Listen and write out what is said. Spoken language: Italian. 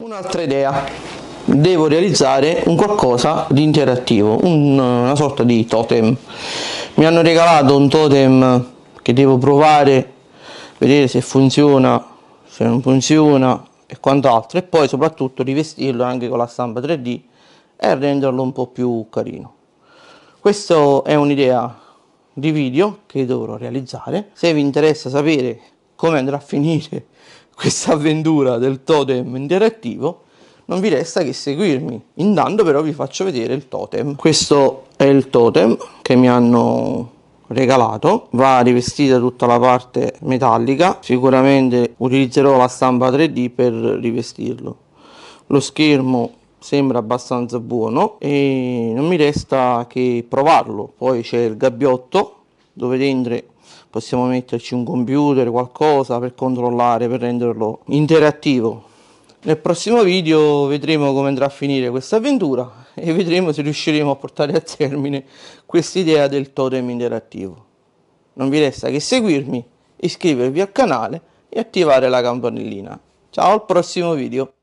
Un'altra idea, devo realizzare un qualcosa di interattivo, un, una sorta di totem. Mi hanno regalato un totem che devo provare, vedere se funziona, se non funziona e quant'altro e poi soprattutto rivestirlo anche con la stampa 3D e renderlo un po' più carino. Questa è un'idea di video che dovrò realizzare. Se vi interessa sapere come andrà a finire questa avventura del totem interattivo, non vi resta che seguirmi. Intanto però vi faccio vedere il totem. Questo è il totem che mi hanno regalato va rivestita tutta la parte metallica sicuramente utilizzerò la stampa 3d per rivestirlo lo schermo sembra abbastanza buono e non mi resta che provarlo poi c'è il gabbiotto dove dentro possiamo metterci un computer, qualcosa per controllare, per renderlo interattivo. Nel prossimo video vedremo come andrà a finire questa avventura e vedremo se riusciremo a portare a termine questa idea del totem interattivo. Non vi resta che seguirmi, iscrivervi al canale e attivare la campanellina. Ciao al prossimo video!